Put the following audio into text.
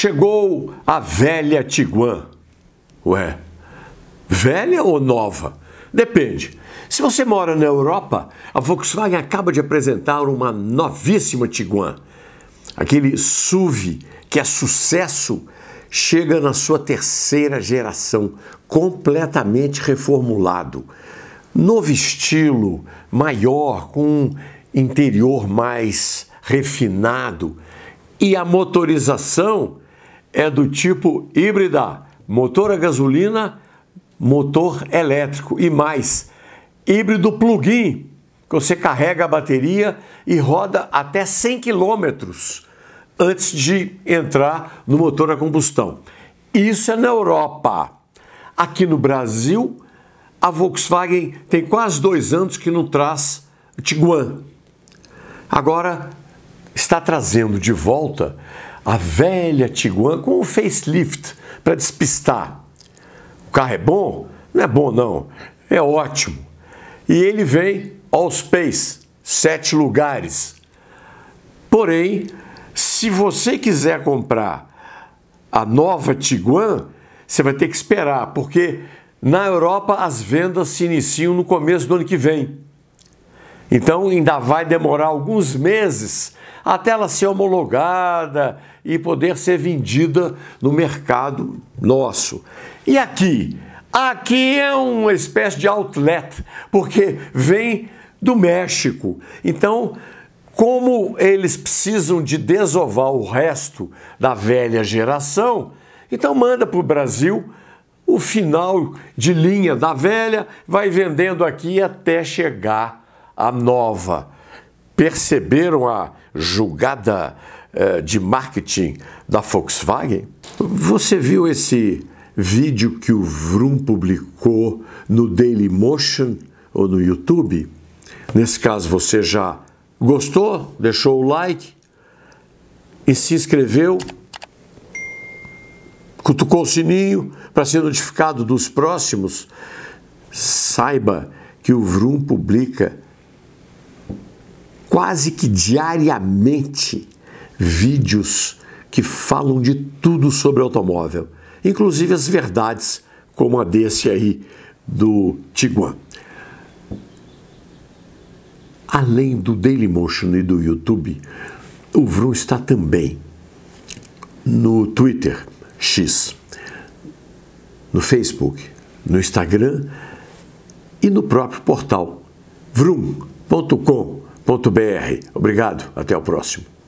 Chegou a velha Tiguan. Ué, velha ou nova? Depende. Se você mora na Europa, a Volkswagen acaba de apresentar uma novíssima Tiguan. Aquele SUV que é sucesso chega na sua terceira geração, completamente reformulado. Novo estilo, maior, com um interior mais refinado e a motorização é do tipo híbrida, motor a gasolina, motor elétrico e mais, híbrido plug-in, que você carrega a bateria e roda até 100 km antes de entrar no motor a combustão. Isso é na Europa. Aqui no Brasil, a Volkswagen tem quase dois anos que não traz Tiguan. Agora está trazendo de volta a velha Tiguan com um facelift para despistar. O carro é bom? Não é bom, não. É ótimo. E ele vem all space, sete lugares. Porém, se você quiser comprar a nova Tiguan, você vai ter que esperar, porque na Europa as vendas se iniciam no começo do ano que vem. Então ainda vai demorar alguns meses até ela ser homologada e poder ser vendida no mercado nosso. E aqui? Aqui é uma espécie de outlet, porque vem do México. Então, como eles precisam de desovar o resto da velha geração, então manda para o Brasil o final de linha da velha, vai vendendo aqui até chegar a nova, perceberam a julgada eh, de marketing da Volkswagen? Você viu esse vídeo que o Vroom publicou no Daily Motion ou no YouTube? Nesse caso, você já gostou, deixou o like e se inscreveu, cutucou o sininho para ser notificado dos próximos? Saiba que o Vroom publica quase que diariamente vídeos que falam de tudo sobre automóvel, inclusive as verdades, como a desse aí do Tiguan. Além do Dailymotion e do YouTube, o Vroom está também no Twitter X, no Facebook, no Instagram e no próprio portal vroom.com Obrigado, até o próximo.